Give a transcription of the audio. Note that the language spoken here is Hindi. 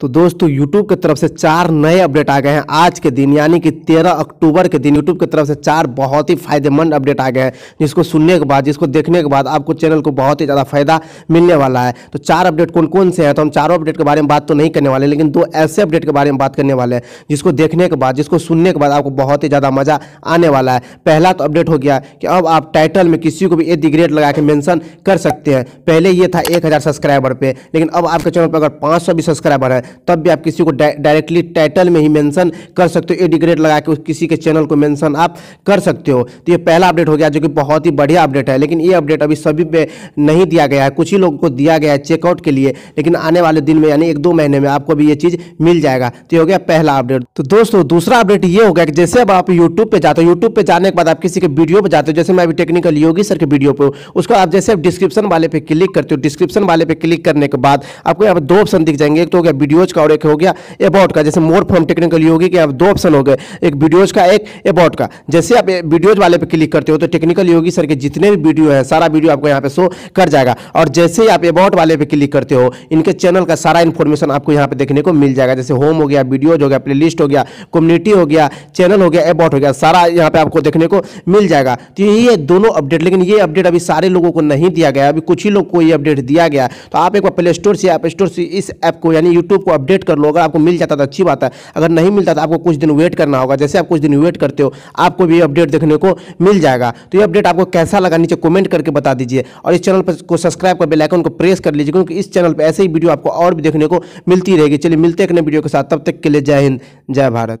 तो दोस्तों यूट्यूब की तरफ से चार नए अपडेट आ गए हैं आज के दिन यानी कि 13 अक्टूबर के दिन यूट्यूब की तरफ से चार बहुत ही फायदेमंद अपडेट आ गए हैं जिसको सुनने के बाद जिसको देखने के बाद आपको चैनल को बहुत ही ज़्यादा फायदा मिलने वाला है तो चार अपडेट कौन कौन से हैं तो हम चारों अपडेट के बारे में बात तो नहीं करने वाले लेकिन दो ऐसे अपडेट के बारे में बात करने वाले हैं जिसको देखने के बाद जिसको सुनने के बाद आपको बहुत ही ज़्यादा मज़ा आने वाला है पहला तो अपडेट हो गया कि अब आप टाइटल में किसी को भी ए डिग्रेड लगा के मैंसन कर सकते हैं पहले ये था एक सब्सक्राइबर पर लेकिन अब आपके चैनल पर अगर पाँच भी सब्सक्राइबर है तब भी आप किसी को डायरेक्टली टाइटल में ही मेंशन कर सकते हो ए डिग्रेड लगा के किसी के चैनल को मेंशन आप कर सकते हो तो ये पहला अपडेट हो गया जो कि बहुत ही बढ़िया अपडेट है लेकिन ये अपडेट अभी सभी पे नहीं दिया गया है कुछ ही लोगों को दिया गया है चेकआउट के लिए लेकिन आने वाले दिन में यानी एक दो महीने में आपको भी ये चीज़ मिल जाएगा तो ये हो गया पहला अपडेट तो दोस्तों दूसरा अपडेट ये हो गया कि जैसे अब आप यूट्यूब पर जाते हो यूट्यूब पर जाने के बाद आप किसी के वीडियो पर जाते हो जैसे मैं अभी टेक्निकल योगी सर के वीडियो पर उसको आप जैसे डिस्क्रिप्शन वाले पे क्लिक करते हो डिस्क्रिप्शन वाले पे क्लिक करने के बाद आपको यहाँ पर दो ऑप्शन दिख जाएंगे एक तो हो गया वीडियो वीडियोज का और एक हो गया अबाउट का जैसे मोर फ्रॉम टेक्निकल योगी कि आप दो ऑप्शन हो गए एक वीडियोज का एक अबाउट का जैसे आप वीडियोज वाले पे क्लिक करते हो तो टेक्निकल योगी सर के जितने भी वीडियो है सारा वीडियो आपको यहाँ पे शो कर जाएगा और जैसे ही आप अबाउट वाले पे क्लिक करते हो इनके चैनल का सारा इन्फॉर्मेशन आपको यहाँ पे देखने को मिल जाएगा जैसे होम हो गया वीडियोज हो गया प्लेलिस्ट हो गया कम्युनिटी हो गया चैनल हो गया अबाउट हो गया सारा यहाँ पे आपको देखने को मिल जाएगा तो ये दोनों अपडेट लेकिन ये अपडेट अभी सारे लोगों को नहीं दिया गया अभी कुछ ही लोग को ये अपडेट दिया गया तो आप एक बार प्ले स्टोर से ऐप स्टोर से इस ऐप को यानी यूट्यूब उसको अपडेट कर लो अगर आपको मिल जाता तो अच्छी बात है अगर नहीं मिलता तो आपको कुछ दिन वेट करना होगा जैसे आप कुछ दिन वेट करते हो आपको भी अपडेट देखने को मिल जाएगा तो ये अपडेट आपको कैसा लगा नीचे कमेंट करके बता दीजिए और इस चैनल पर को सब्सक्राइब कर बेलाइकन को प्रेस कर लीजिए क्योंकि इस चैनल पर ऐसे ही वीडियो आपको और भी देखने को मिलती रहेगी चलिए मिलते हैं एक नए वीडियो के साथ तब तक के लिए जय हिंद जय भारत